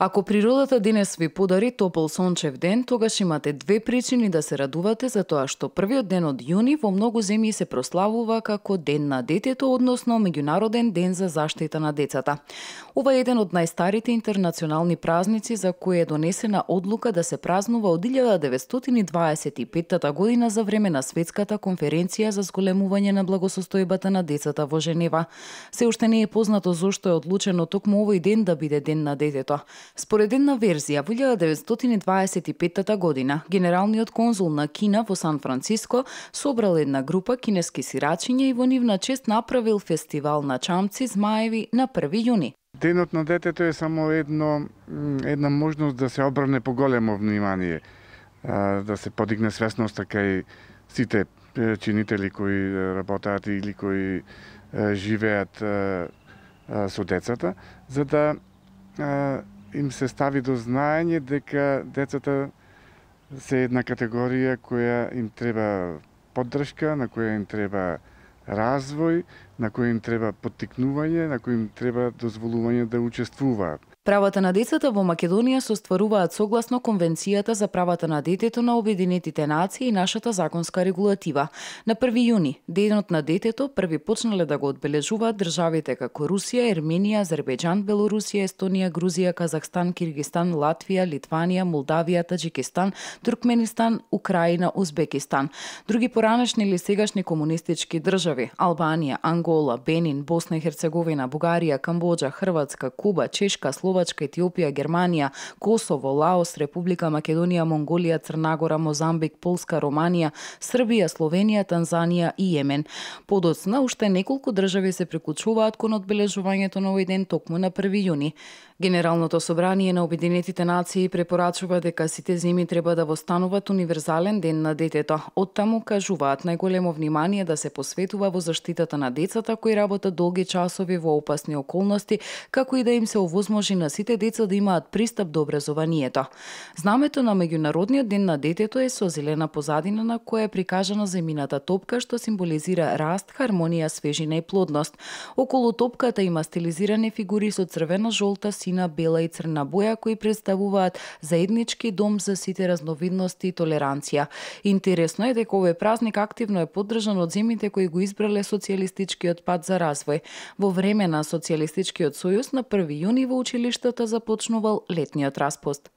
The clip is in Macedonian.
Ако природата денес ви подари топол сончев ден, тогаш имате две причини да се радувате за тоа што првиот ден од јуни во многу земји се прославува како Ден на детето, односно Меѓународен ден за заштита на децата. Ова е еден од најстарите интернационални празници за кој е донесена одлука да се празнува од 1925 година за време на Светската конференција за зголемување на благосостојбата на децата во Женева. Се уште не е познато зошто е одлучено токму овој ден да биде Ден на детето. Според една верзија, во 1925 година, генералниот конзул на Кина во Сан Франциско собрал една група кинески сирачиња и во нивна чест направил фестивал на чамци змаеви на 1 јуни. Денот на детето е само едно, една можност да се обрне поголемо внимание, да се подигне свесноста така кај сите чинители кои работаат или кои живеат со децата, за да им се стави до знаење дека децата се една категорија која им треба поддршка, на која им треба развој, на кој им треба поттикнување, на кој им треба дозволување да учествуваат. Правата на децата во Македонија се остваруваат согласно Конвенцијата за правата на детето на Обединетите нации и нашата законска регулатива. На 1 јуни, денот на детето, први почнале да го одбележуваат државите како Русија, Ерменија, Азербејџан, Белорусија, Естонија, Грузија, Казахстан, Киргистан, Латвија, Литванија, Молдавија, Таджикистан, Туркменистан, Украина, Узбекистан. Други поранешни или сегашни комунистички држави Албанија, Ангола, Бенин, Босна и Херцеговина, Бугарија, Камбоџа, Хрватска, Куба, Чешка, Словакија, Словачка, Етиопија, Германија, Косово, Лаос, Република Македонија, Монголија, Црнагора, Мозамбик, Полска, Романија, Србија, Словенија, Танзанија и Јемен. Подоцна уште неколку држави се приклучуваат кон одбележувањето на овој ден токму на 1 јуни. Генералното собрание на Обединетите нации препорачува дека сите земји треба да востануваат универзален ден на детето. Од таму кажуваат најголемо внимание да се посветува во заштитата на децата кои работат долги часови во опасни околности, како и да им се овозможи на на сите деца да имаат пристап до образованието. Знамето на меѓународниот ден на детето е со зелена позадина на која е прикажана земината топка што символизира раст, хармонија, свежина и плодност. Околу топката има стилизирани фигури со црвена, жолта, сина, бела и црна боја кои представуваат заеднички дом за сите разновидности и толеранција. Интересно е дека овој празник активно е поддржан од земите кои го избрале социјалистичкиот пат за развој. Во време на социјалистичкиот сојуз на 1 јуни во училиште училиштата започнувал летниот распуст.